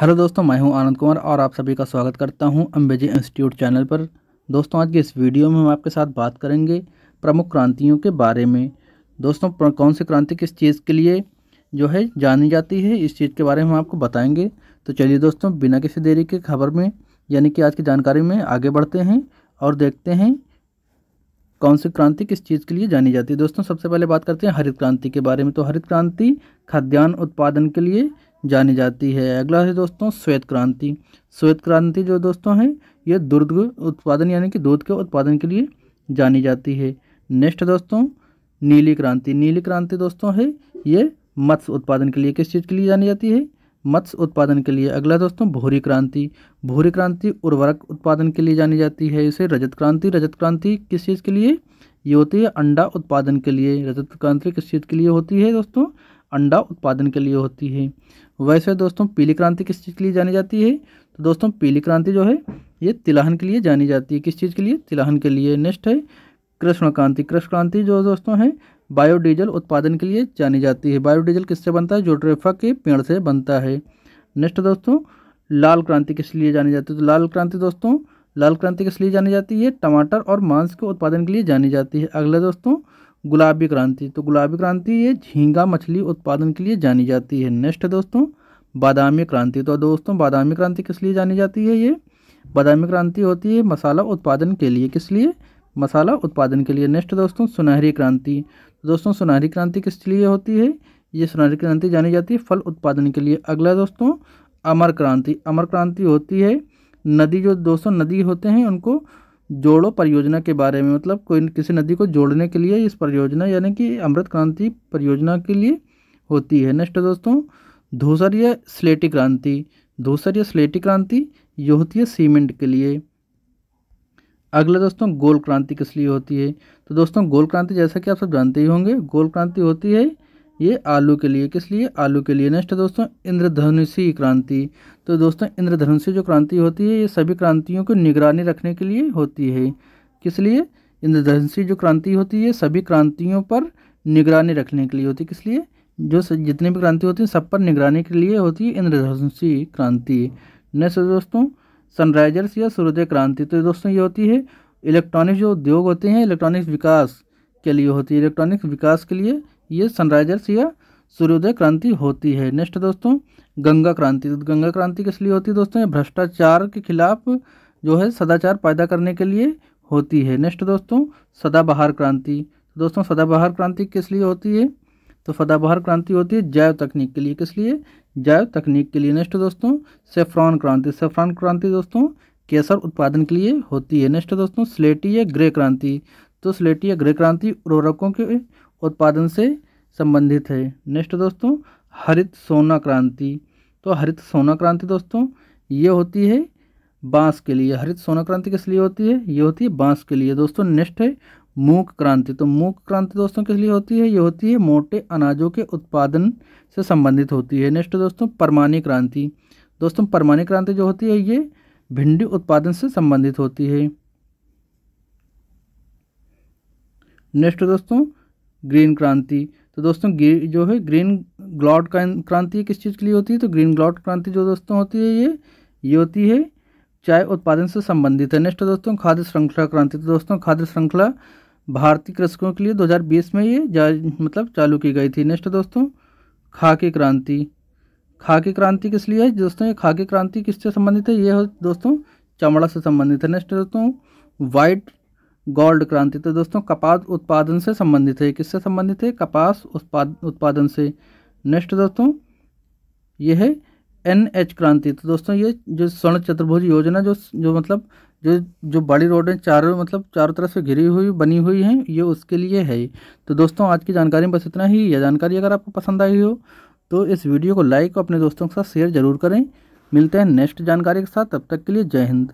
hello दोस्तों मैं हूं आनंद कुमार और आप सभी का स्वागत करता हूं अम्बेजी इंस्टीट्यूट चैनल पर दोस्तों आज के इस वीडियो में हम आपके साथ बात करेंगे प्रमुख क्रांतियों के बारे में दोस्तों कौन सी क्रांति किस चीज़ के लिए जो है जानी जाती है इस चीज़ के बारे में हम आपको बताएंगे तो चलिए दोस्तों बिना किसी देरी के खबर में यानी कि आज की जानकारी में आगे बढ़ते हैं और देखते हैं कौन सी क्रांति किस चीज़ के लिए जानी जाती है दोस्तों सबसे पहले बात करते हैं हरित क्रांति के बारे में तो हरित क्रांति खाद्यान्न उत्पादन के लिए जानी जाती है अगला है दोस्तों श्वेत क्रांति श्वेत क्रांति जो दोस्तों है ये दुग्ध उत्पादन यानी कि दूध के उत्पादन के लिए जानी जाती है नेक्स्ट दोस्तों नीली क्रांति नीली क्रांति दोस्तों है ये मत्स्य उत्पादन के लिए किस चीज़ के लिए जानी जाती है मत्स्य उत्पादन के लिए अगला दोस्तों भूरी क्रांति भूरी क्रांति उर्वरक उत्पादन के लिए जानी जाती है इसे रजत क्रांति रजत क्रांति किस चीज़ के लिए ये होती है अंडा उत्पादन के लिए रजत क्रांति किस चीज़ के लिए होती है दोस्तों अंडा उत्पादन के लिए होती है वैसे दोस्तों पीली क्रांति किस चीज़ के लिए जानी जाती है तो दोस्तों पीली क्रांति जो है ये तिलहन के लिए जानी जाती है किस चीज़ के लिए तिलहन के लिए नेक्स्ट है कृष्ण क्रांति कृष्ण क्रांति जो दोस्तों है बायोडीजल उत्पादन के लिए जानी जाती है बायोडीजल किससे बनता है जोट्रेफा के पेड़ से बनता है नेक्स्ट दोस्तों लाल क्रांति किस लिए जानी जाती है तो लाल क्रांति दोस्तों लाल क्रांति किस लिए जानी जाती है टमाटर और मांस के उत्पादन के लिए जानी जाती है अगला दोस्तों गुलाबी क्रांति तो गुलाबी क्रांति ये झींगा मछली उत्पादन के लिए जानी जाती है नेक्स्ट दोस्तों बादामी क्रांति तो दोस्तों बादामी क्रांति किस लिए जानी जाती है ये बादामी क्रांति होती है मसाला उत्पादन के लिए किस लिए मसाला उत्पादन के लिए नेक्स्ट दोस्तों सुनहरी क्रांति तो दोस्तों सुनहरी क्रांति किस लिए होती है ये सुनहरी क्रांति जानी जाती है फल उत्पादन के लिए अगला दोस्तों अमर क्रांति अमर क्रांति होती है नदी जो दोस्तों नदी होते हैं उनको जोड़ो परियोजना के बारे में मतलब कोई किसी नदी को जोड़ने के लिए इस परियोजना यानी कि अमृत क्रांति परियोजना के लिए होती है नेक्स्ट दोस्तों धूसर या स्लेटी क्रांति धूसर या स्लेटी क्रांति ये होती है सीमेंट के लिए अगला दोस्तों गोल क्रांति किस लिए होती है तो दोस्तों गोल क्रांति जैसा कि आप सब जानते ही होंगे गोल क्रांति होती है ये आलू के लिए किस लिए आलू के लिए नेक्स्ट है दोस्तों इंद्रधनुषी क्रांति तो दोस्तों इंद्रधनुषी जो क्रांति होती है ये सभी क्रांतियों को निगरानी रखने के लिए होती है किस लिए इंद्रधनुषी जो क्रांति होती है सभी क्रांतियों पर निगरानी रखने के लिए होती है किस लिए जो जितनी भी क्रांति होती है सब पर निगरानी के लिए होती है इंद्रधनुषी क्रांति नेक्स्ट दोस्तों सनराइजर्स या सूर्योदय क्रांति तो दोस्तों ये होती है इलेक्ट्रॉनिक्स जो उद्योग होते हैं इलेक्ट्रॉनिक्स विकास के लिए होती है इलेक्ट्रॉनिक्स विकास के लिए ये सनराइजर्स या सूर्योदय क्रांति होती है नेक्स्ट दोस्तों गंगा क्रांति तो गंगा क्रांति किस लिए होती है दोस्तों भ्रष्टाचार के खिलाफ जो है सदाचार पैदा करने के लिए होती है नेक्स्ट दोस्तों सदाबहार क्रांति तो दोस्तों सदाबहार क्रांति किस लिए होती है तो सदाबहार क्रांति होती है जैव तकनीक के लिए किस लिए जैव तकनीक के लिए नेक्स्ट दोस्तों सेफ्रॉन क्रांति सेफ्रॉन क्रांति दोस्तों केसर उत्पादन के लिए होती है नेक्स्ट दोस्तों स्लेटी या ग्रे क्रांति तो स्लेटी या ग्रे क्रांति उर्वरकों के उत्पादन से संबंधित है नेक्स्ट दोस्तों हरित सोना क्रांति तो हरित सोना क्रांति दोस्तों ये होती है बांस के लिए हरित सोना क्रांति किस लिए होती है ये होती है बांस के लिए दोस्तों नेक्स्ट है मूक क्रांति तो मूक क्रांति दोस्तों किस लिए होती है ये होती है मोटे अनाजों के उत्पादन से संबंधित होती है नेक्स्ट दोस्तों परमाणी क्रांति दोस्तों परमाणी क्रांति जो होती है ये भिंडी उत्पादन से संबंधित होती है नेक्स्ट दोस्तों ग्रीन क्रांति तो दोस्तों जो है ग्रीन ग्लॉड क्रांति किस चीज़ के लिए होती है तो ग्रीन ग्लॉड क्रांति जो दोस्तों होती है ये ये होती है चाय उत्पादन से संबंधित है नेक्स्ट दोस्तों खाद्य श्रृंखला क्रांति तो दोस्तों खाद्य श्रृंखला भारतीय कृषकों के लिए 2020 में ये जा मतलब चालू की गई थी नेक्स्ट दोस्तों खाकी क्रांति खाकी क्रांति किस लिए है दोस्तों ये खाकी क्रांति किससे संबंधित है ये दोस्तों चमड़ा से संबंधित है नेक्स्ट दोस्तों वाइट गोल्ड क्रांति तो दोस्तों कपास उत्पादन से संबंधित है किससे संबंधित है कपास उत्पाद उत्पादन से नेक्स्ट दोस्तों ये है एन एच क्रांति तो दोस्तों ये जो स्वर्ण चतुर्भुज योजना जो जो मतलब जो जो बड़ी रोडें चारों मतलब चारों तरफ से घिरी हुई बनी हुई हैं ये उसके लिए है तो दोस्तों आज की जानकारी में बस इतना ही यह जानकारी अगर आपको पसंद आई हो तो इस वीडियो को लाइक और अपने दोस्तों के साथ शेयर जरूर करें मिलते हैं नेक्स्ट जानकारी के साथ तब तक के लिए जय हिंद